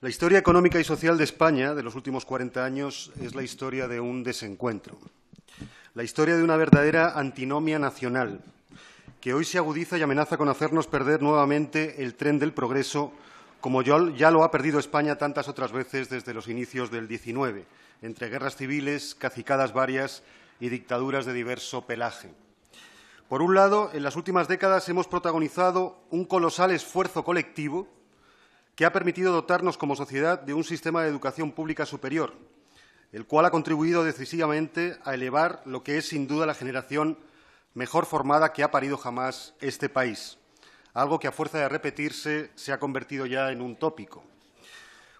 La historia económica y social de España de los últimos 40 años es la historia de un desencuentro, la historia de una verdadera antinomia nacional que hoy se agudiza y amenaza con hacernos perder nuevamente el tren del progreso como ya lo ha perdido España tantas otras veces desde los inicios del XIX, entre guerras civiles, cacicadas varias y dictaduras de diverso pelaje. Por un lado, en las últimas décadas hemos protagonizado un colosal esfuerzo colectivo que ha permitido dotarnos como sociedad de un sistema de educación pública superior, el cual ha contribuido decisivamente a elevar lo que es sin duda la generación mejor formada que ha parido jamás este país, algo que a fuerza de repetirse se ha convertido ya en un tópico.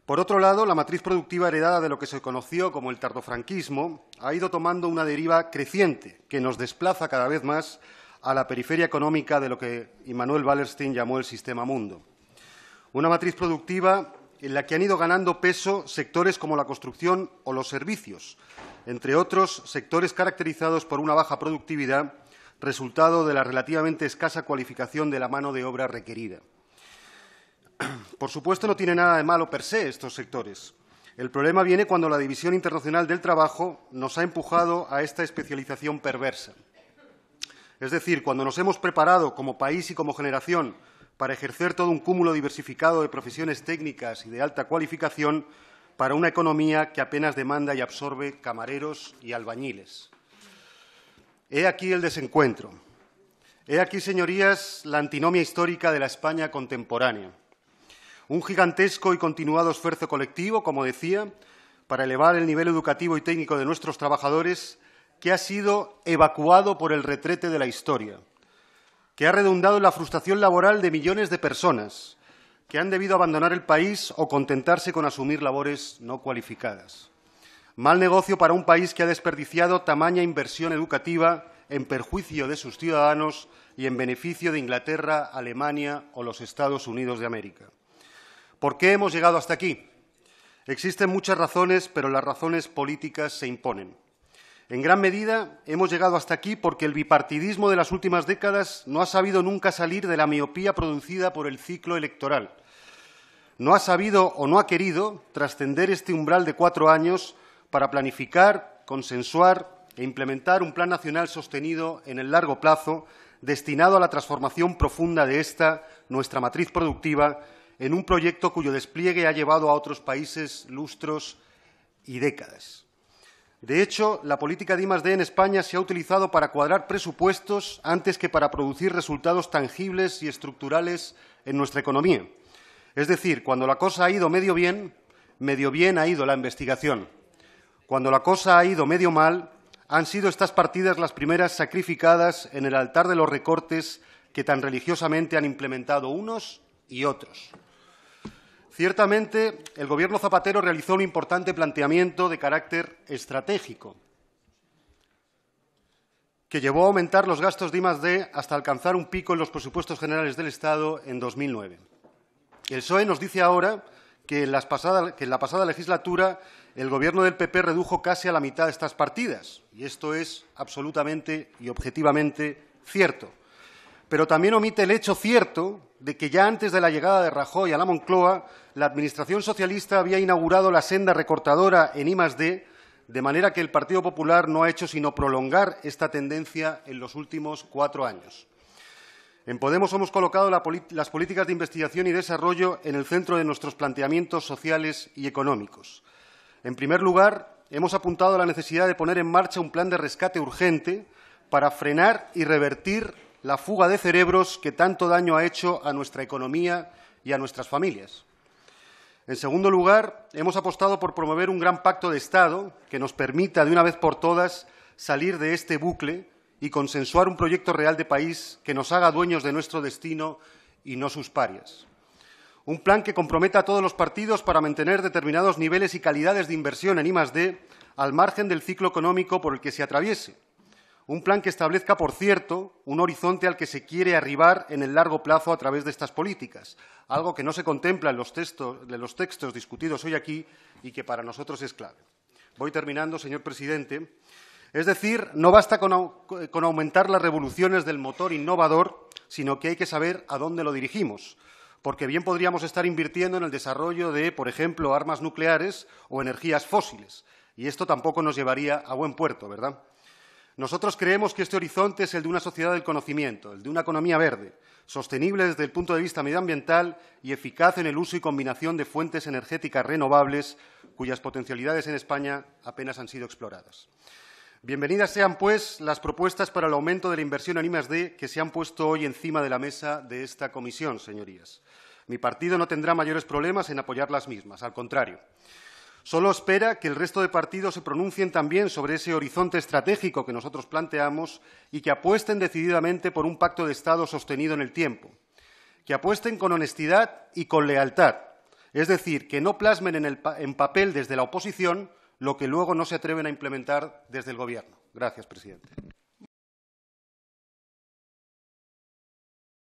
Por otro lado, la matriz productiva heredada de lo que se conoció como el tardofranquismo ha ido tomando una deriva creciente que nos desplaza cada vez más a la periferia económica de lo que Immanuel Wallerstein llamó el sistema mundo. Una matriz productiva en la que han ido ganando peso sectores como la construcción o los servicios, entre otros sectores caracterizados por una baja productividad, resultado de la relativamente escasa cualificación de la mano de obra requerida. Por supuesto, no tiene nada de malo per se estos sectores. El problema viene cuando la División Internacional del Trabajo nos ha empujado a esta especialización perversa. Es decir, cuando nos hemos preparado como país y como generación para ejercer todo un cúmulo diversificado de profesiones técnicas y de alta cualificación para una economía que apenas demanda y absorbe camareros y albañiles. He aquí el desencuentro. He aquí, señorías, la antinomia histórica de la España contemporánea. Un gigantesco y continuado esfuerzo colectivo, como decía, para elevar el nivel educativo y técnico de nuestros trabajadores, que ha sido evacuado por el retrete de la historia que ha redundado en la frustración laboral de millones de personas que han debido abandonar el país o contentarse con asumir labores no cualificadas. Mal negocio para un país que ha desperdiciado tamaña inversión educativa en perjuicio de sus ciudadanos y en beneficio de Inglaterra, Alemania o los Estados Unidos de América. ¿Por qué hemos llegado hasta aquí? Existen muchas razones, pero las razones políticas se imponen. En gran medida hemos llegado hasta aquí porque el bipartidismo de las últimas décadas no ha sabido nunca salir de la miopía producida por el ciclo electoral. No ha sabido o no ha querido trascender este umbral de cuatro años para planificar, consensuar e implementar un plan nacional sostenido en el largo plazo destinado a la transformación profunda de esta, nuestra matriz productiva, en un proyecto cuyo despliegue ha llevado a otros países lustros y décadas. De hecho, la política de I+.D. en España se ha utilizado para cuadrar presupuestos antes que para producir resultados tangibles y estructurales en nuestra economía. Es decir, cuando la cosa ha ido medio bien, medio bien ha ido la investigación. Cuando la cosa ha ido medio mal, han sido estas partidas las primeras sacrificadas en el altar de los recortes que tan religiosamente han implementado unos y otros. Ciertamente, el Gobierno Zapatero realizó un importante planteamiento de carácter estratégico que llevó a aumentar los gastos de I+.D. hasta alcanzar un pico en los presupuestos generales del Estado en 2009. El PSOE nos dice ahora que en, la pasada legislatura el Gobierno del PP redujo casi a la mitad estas partidas, y esto es absolutamente y objetivamente cierto pero también omite el hecho cierto de que ya antes de la llegada de Rajoy a la Moncloa, la Administración socialista había inaugurado la senda recortadora en I+D, de manera que el Partido Popular no ha hecho sino prolongar esta tendencia en los últimos cuatro años. En Podemos hemos colocado las políticas de investigación y desarrollo en el centro de nuestros planteamientos sociales y económicos. En primer lugar, hemos apuntado a la necesidad de poner en marcha un plan de rescate urgente para frenar y revertir la fuga de cerebros que tanto daño ha hecho a nuestra economía y a nuestras familias. En segundo lugar, hemos apostado por promover un gran pacto de Estado que nos permita, de una vez por todas, salir de este bucle y consensuar un proyecto real de país que nos haga dueños de nuestro destino y no sus parias. Un plan que comprometa a todos los partidos para mantener determinados niveles y calidades de inversión en I+D al margen del ciclo económico por el que se atraviese un plan que establezca, por cierto, un horizonte al que se quiere arribar en el largo plazo a través de estas políticas, algo que no se contempla en los, textos, los textos discutidos hoy aquí y que para nosotros es clave. Voy terminando, señor presidente. Es decir, no basta con aumentar las revoluciones del motor innovador, sino que hay que saber a dónde lo dirigimos, porque bien podríamos estar invirtiendo en el desarrollo de, por ejemplo, armas nucleares o energías fósiles, y esto tampoco nos llevaría a buen puerto, ¿verdad? Nosotros creemos que este horizonte es el de una sociedad del conocimiento, el de una economía verde, sostenible desde el punto de vista medioambiental y eficaz en el uso y combinación de fuentes energéticas renovables cuyas potencialidades en España apenas han sido exploradas. Bienvenidas sean, pues, las propuestas para el aumento de la inversión en I+.D. que se han puesto hoy encima de la mesa de esta comisión, señorías. Mi partido no tendrá mayores problemas en apoyar las mismas, al contrario. Solo espera que el resto de partidos se pronuncien también sobre ese horizonte estratégico que nosotros planteamos y que apuesten decididamente por un pacto de Estado sostenido en el tiempo, que apuesten con honestidad y con lealtad, es decir, que no plasmen en, papel desde la oposición lo que luego no se atreven a implementar desde el Gobierno. Gracias, presidente.